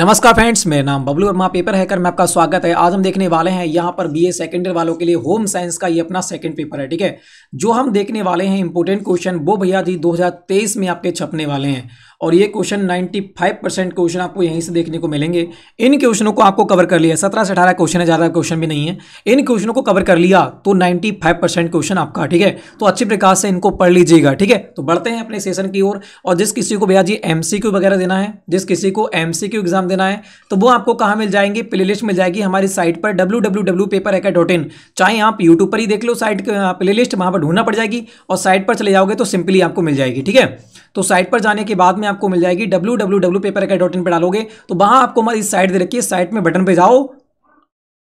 नमस्कार फ्रेंड्स मेरा नाम बबलू वर्मा पेपर हैकर में आपका स्वागत है आज हम देखने वाले हैं यहाँ पर बीए ईयर वालों के लिए होम साइंस का ये अपना सेकंड पेपर है ठीक है जो हम देखने वाले हैं इंपॉर्टेंट क्वेश्चन वो भैया जी 2023 में आपके छपने वाले हैं और ये क्वेश्चन 95 परसेंट क्वेश्चन आपको यहीं से देखने को मिलेंगे इन क्वेश्चनों को आपको कवर कर लिया सत्रह से अठारह क्वेश्चन है ज़्यादा क्वेश्चन भी नहीं है इन क्वेश्चनों को कवर कर लिया तो नाइन्टी क्वेश्चन आपका ठीक है तो अच्छी प्रकार से इनको पढ़ लीजिएगा ठीक है तो बढ़ते हैं अपने सेशन की ओर और जिस किसी को भैया जी एम वगैरह देना है जिस किसी को एम एग्जाम देना है तो वो आपको कहाँ मिल जाएंगे प्लेलिस्ट मिल जाएगी हमारी साइट पर W W W paper dot in चाहे आप यूट्यूब पर ही देख लो साइट प्ले लिस्ट वहाँ पर ढूंढना पड़ जाएगी और साइट पर चले जाओगे तो सिंपली आपको मिल जाएगी ठीक है तो साइट पर जाने के बाद में आपको मिल जाएगी W W W paper dot in पर डालोगे तो वहाँ आपको हमारी साइट दे रखिए साइट में बटन पर जाओ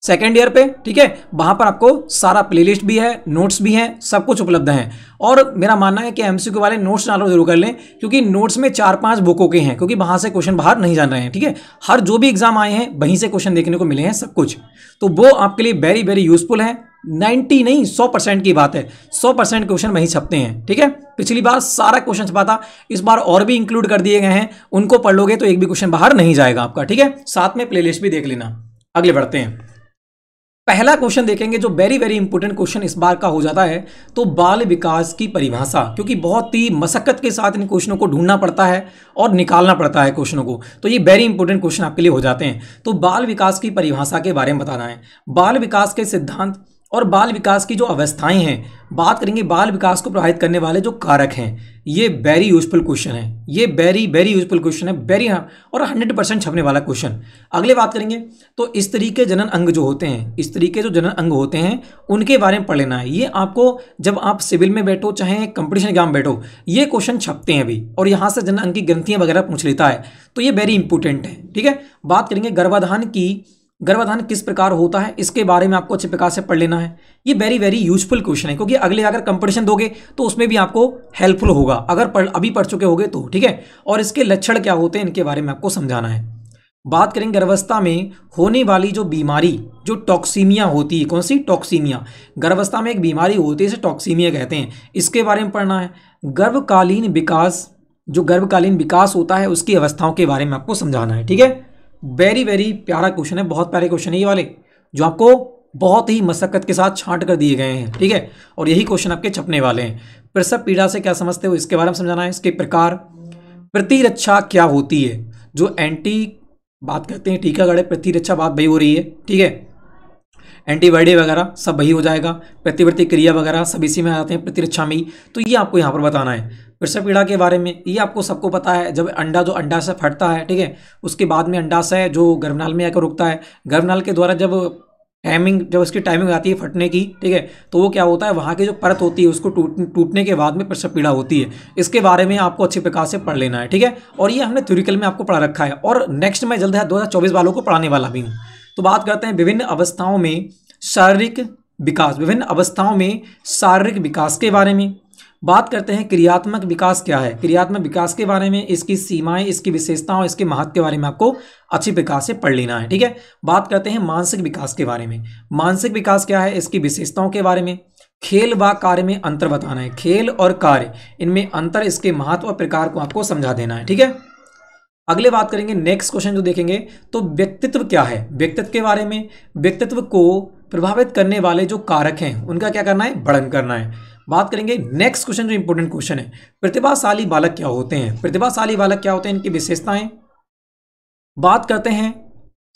सेकेंड ईयर पे ठीक है वहां पर आपको सारा प्लेलिस्ट भी है नोट्स भी हैं सब कुछ उपलब्ध हैं और मेरा मानना है कि एमसीक्यू वाले नोट्स डाउनलोड जरूर कर लें क्योंकि नोट्स में चार पांच बुकों के हैं क्योंकि वहां से क्वेश्चन बाहर नहीं जान रहे हैं ठीक है हर जो भी एग्जाम आए हैं वहीं से क्वेश्चन देखने को मिले हैं सब कुछ तो वो आपके लिए वेरी वेरी यूजफुल है नाइन्टी नहीं सौ परसेंट की बात है सौ परसेंट क्वेश्चन वहीं छपते हैं ठीक है पिछली बार सारा क्वेश्चन छपा था इस बार और भी इंक्लूड कर दिए गए हैं उनको पढ़ लोगे तो एक भी क्वेश्चन बाहर नहीं जाएगा आपका ठीक है साथ में प्लेलिस्ट भी देख लेना अगले बढ़ते हैं पहला क्वेश्चन देखेंगे जो वेरी वेरी इंपॉर्टेंट क्वेश्चन इस बार का हो जाता है तो बाल विकास की परिभाषा क्योंकि बहुत ही मशक्क़त के साथ इन क्वेश्चनों को ढूंढना पड़ता है और निकालना पड़ता है क्वेश्चनों को तो ये वेरी इंपॉर्टेंट क्वेश्चन आपके लिए हो जाते हैं तो बाल विकास की परिभाषा के बारे में बताना है बाल विकास के सिद्धांत और बाल विकास की जो अवस्थाएं हैं बात करेंगे बाल विकास को प्रभावित करने वाले जो कारक हैं ये वेरी यूजफुल क्वेश्चन है ये वेरी वेरी यूजफुल क्वेश्चन है वेरी हाँ और हंड्रेड परसेंट छपने वाला क्वेश्चन अगले बात करेंगे तो इस तरीके जनन अंग जो होते हैं इस तरीके जो जनन अंग होते हैं उनके बारे में पढ़ लेना है ये आपको जब आप सिविल में बैठो चाहे कंपटिशन एग्जाम बैठो ये क्वेश्चन छपते हैं अभी और यहाँ से जनन अंग की ग्रंथियाँ वगैरह पूछ लेता है तो ये वेरी इंपॉर्टेंट है ठीक है बात करेंगे गर्भाधान की गर्भाधान किस प्रकार होता है इसके बारे में आपको अच्छे प्रकार से पढ़ लेना है ये वेरी वेरी यूजफुल क्वेश्चन है क्योंकि अगले अगर कंपटीशन दोगे तो उसमें भी आपको हेल्पफुल होगा अगर पढ़ अभी पढ़ चुके होगे तो ठीक है और इसके लक्षण क्या होते हैं इनके बारे में आपको समझाना है बात करेंगे गर्भावस्था में होने वाली जो बीमारी जो टॉक्सीमिया होती है कौन सी टॉक्सीमिया गर्भावस्था में एक बीमारी होती है इसे टॉक्सीमिया कहते हैं इसके बारे में पढ़ना है गर्भकालीन विकास जो गर्भकालीन विकास होता है उसकी अवस्थाओं के बारे में आपको समझाना है ठीक है वेरी वेरी प्यारा क्वेश्चन है बहुत प्यारे क्वेश्चन है ये वाले जो आपको बहुत ही मशक्क़त के साथ छांट कर दिए गए हैं ठीक है और यही क्वेश्चन आपके छपने वाले हैं प्रसव पीड़ा से क्या समझते हो इसके बारे में समझाना है इसके प्रकार प्रतिरक्षा क्या होती है जो एंटी बात करते हैं टीकागढ़ है प्रतिरक्षा बात वही हो रही है ठीक है एंटीबॉडी वगैरह सब वही हो जाएगा प्रतिवर्ती क्रिया वगैरह सब इसी में आते हैं प्रतिरक्षा में ही तो ये आपको यहाँ पर बताना है पीड़ा के बारे में ये आपको सबको पता है जब अंडा जो अंडा से फटता है ठीक है उसके बाद में अंडा से जो गर्भनाल में आकर रुकता है गर्भनाल के द्वारा जब टाइमिंग जब उसकी टाइमिंग आती है फटने की ठीक है तो वो क्या होता है वहाँ की जो परत होती है उसको टूट टूटने के बाद में प्रसव पीड़ा होती है इसके बारे में आपको अच्छी प्रकार से पढ़ लेना है ठीक है और ये हमने थ्यूरिकल में आपको पढ़ा रखा है और नेक्स्ट मैं जल्द है दो वालों को पढ़ाने वाला भी हूँ तो बात करते हैं विभिन्न अवस्थाओं में शारीरिक विकास विभिन्न अवस्थाओं में शारीरिक विकास के बारे में बात करते हैं क्रियात्मक विकास क्या है क्रियात्मक विकास के बारे में इसकी सीमाएं इसकी विशेषताओं इसके महत्व के बारे में आपको अच्छी प्रकार से पढ़ लेना है ठीक है बात करते हैं मानसिक विकास के बारे में मानसिक विकास क्या है इसकी विशेषताओं के बारे में खेल व कार्य में अंतर बताना है खेल और कार्य इनमें अंतर इसके महत्व और प्रकार को आपको समझा देना है ठीक है अगले बात करेंगे नेक्स्ट क्वेश्चन जो देखेंगे तो व्यक्तित्व क्या है व्यक्तित्व के बारे में व्यक्तित्व को प्रभावित करने वाले जो कारक हैं उनका क्या करना है वर्णन करना है बात करेंगे नेक्स्ट क्वेश्चन जो इंपॉर्टेंट क्वेश्चन है प्रतिभाशाली बालक क्या होते हैं प्रतिभाशाली बालक क्या होते हैं इनकी विशेषताएं बात करते हैं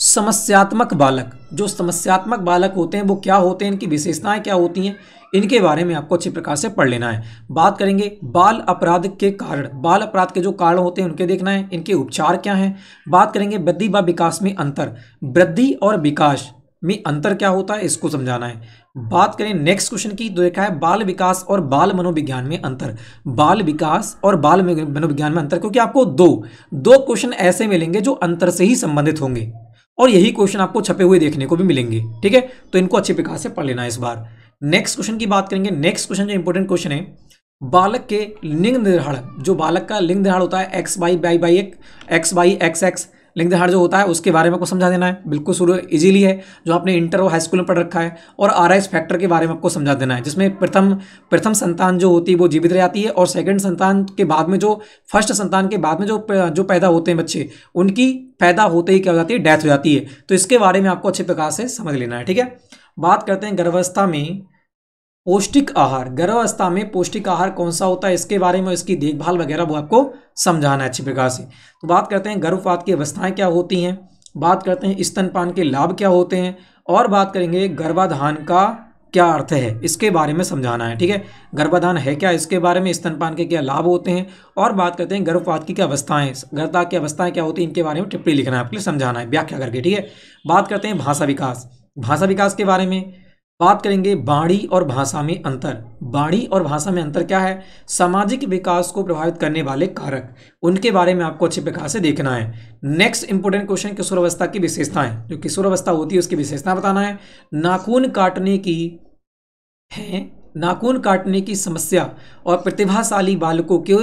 समस्यात्मक बालक जो समस्यात्मक बालक होते हैं वो क्या होते हैं इनकी विशेषताएं है, क्या होती हैं इनके बारे में आपको अच्छी प्रकार से पढ़ लेना है बात करेंगे बाल अपराध के कारण बाल अपराध के जो कारण होते हैं उनके देखना है इनके उपचार क्या हैं बात करेंगे वृद्धि व विकास में अंतर वृद्धि और विकास में अंतर क्या होता है इसको समझाना है बात करें नेक्स्ट क्वेश्चन की तो देखा है बाल विकास और बाल मनोविज्ञान में अंतर बाल विकास और बाल मनोविज्ञान में अंतर क्योंकि आपको दो दो क्वेश्चन ऐसे मिलेंगे जो अंतर से ही संबंधित होंगे और यही क्वेश्चन आपको छपे हुए देखने को भी मिलेंगे ठीक है तो इनको अच्छे प्रकार से पढ़ लेना है इस बार नेक्स्ट क्वेश्चन की बात करेंगे नेक्स्ट क्वेश्चन जो इंपॉर्टेंट क्वेश्चन है बालक के लिंग निर्धारण जो बालक का लिंग निर्धारण होता है एक्स बाई बाई बाई एक एक्स बाई एक्स एक्स लिंग हार जो होता है उसके बारे में आपको समझा देना है बिल्कुल शुरू इजीली है जो आपने इंटर और हाई स्कूल में पढ़ रखा है और आर फैक्टर के बारे में आपको समझा देना है जिसमें प्रथम प्रथम संतान जो होती है वो जीवित रह जाती है और सेकेंड संतान के बाद में जो फर्स्ट संतान के बाद में जो जो पैदा होते हैं बच्चे उनकी पैदा होते ही क्या हो जाती है डेथ हो जाती है तो इसके बारे में आपको अच्छे प्रकार से समझ लेना है ठीक है बात करते हैं गर्भावस्था में पौष्टिक आहार गर्भावस्था में पौष्टिक आहार कौन सा होता है इसके बारे में इसकी देखभाल वगैरह वो आपको समझाना है अच्छी प्रकार से तो बात करते हैं गर्भपात की अवस्थाएं क्या होती हैं बात करते हैं स्तनपान के लाभ क्या होते हैं और बात करेंगे गर्भाधान का क्या अर्थ है इसके बारे में समझाना है ठीक है गर्भाधान है क्या इसके बारे में स्तनपान के क्या लाभ होते हैं और बात करते हैं गर्भपात की क्या अवस्थाएं गर्भता की अवस्थाएं क्या होती हैं इनके बारे में टिप्पणी लिखना है आपके लिए समझाना है व्याख्या करके ठीक है बात करते हैं भाषा विकास भाषा विकास के बारे में बात करेंगे बाड़ी और भाषा में अंतर बाड़ी और भाषा में अंतर क्या है सामाजिक विकास को प्रभावित करने वाले कारक उनके बारे में आपको अच्छे प्रकार से देखना है नेक्स्ट इंपोर्टेंट क्वेश्चन किशोर अवस्था की विशेषताएं जो किशोर अवस्था होती है उसकी विशेषता बताना है नाखून काटने की है नाखून काटने की समस्या और प्रतिभाशाली बालकों के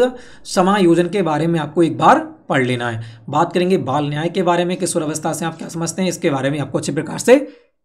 समायोजन के बारे में आपको एक बार पढ़ लेना है बात करेंगे बाल न्याय के बारे में किशोर अवस्था से आप क्या समझते हैं इसके बारे में आपको अच्छे प्रकार से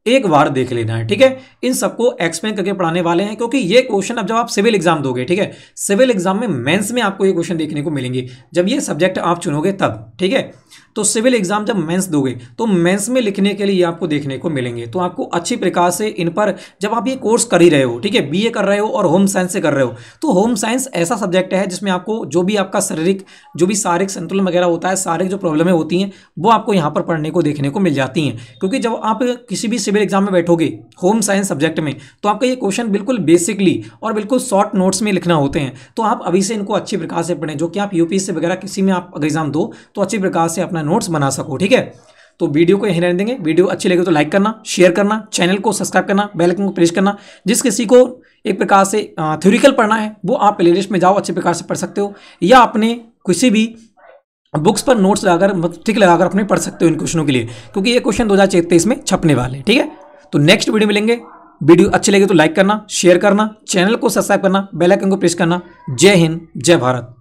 एक बार देख लेना है ठीक है इन सबको एक्सप्लेन करके पढ़ाने वाले हैं क्योंकि ये क्वेश्चन अब जब आप सिविल एग्जाम दोगे ठीक है सिविल एग्जाम में मेंस में आपको ये क्वेश्चन देखने को मिलेंगे जब ये सब्जेक्ट आप चुनोगे तब ठीक है तो सिविल एग्जाम जब मेंस दोगे तो मेंस में लिखने के लिए आपको देखने को मिलेंगे तो आपको अच्छी प्रकार से इन पर जब आप ये कोर्स कर ही रहे हो ठीक है बीए कर रहे हो और होम साइंस से कर रहे हो तो होम साइंस ऐसा सब्जेक्ट है जिसमें आपको जो भी आपका शारीरिक जो भी शारीरिक संतुलन वगैरह होता है शारीरिक जो प्रॉब्लमें होती हैं वो आपको यहाँ पर पढ़ने को देखने को मिल जाती हैं क्योंकि जब आप किसी भी सिविल एग्जाम में बैठोगे होम साइंस सब्जेक्ट में तो आपका ये क्वेश्चन बिल्कुल बेसिकली और बिल्कुल शॉर्ट नोट्स में लिखना होते हैं तो आप अभी से इनको अच्छी प्रकार से पढ़ें जो कि आप यूपीएससी वगैरह किसी में आप एग्जाम दो तो अच्छी प्रकार से अपना नोट्स बना सको ठीक है तो वीडियो को यहीं रहने देंगे वीडियो अच्छी लगे तो लाइक करना शेयर करना चैनल को सब्सक्राइब करना बेल आइकन को प्रेस करना जिस किसी को एक प्रकार से थ्योरिकल पढ़ना है वो आप प्लेलिस्ट में जाओ अच्छे प्रकार से पढ़ सकते हो या अपने किसी भी बुक्स पर नोट्स लगाकर ठीक मतलब लगाकर अपने पढ़ सकते हो इन क्वेश्चनों के लिए क्योंकि ये क्वेश्चन दो हज़ार में छपने वाले हैं ठीक है तो नेक्स्ट वीडियो मिलेंगे वीडियो अच्छी लगे तो लाइक करना शेयर करना चैनल को सब्सक्राइब करना बेल आइकन को प्रेस करना जय हिंद जय भारत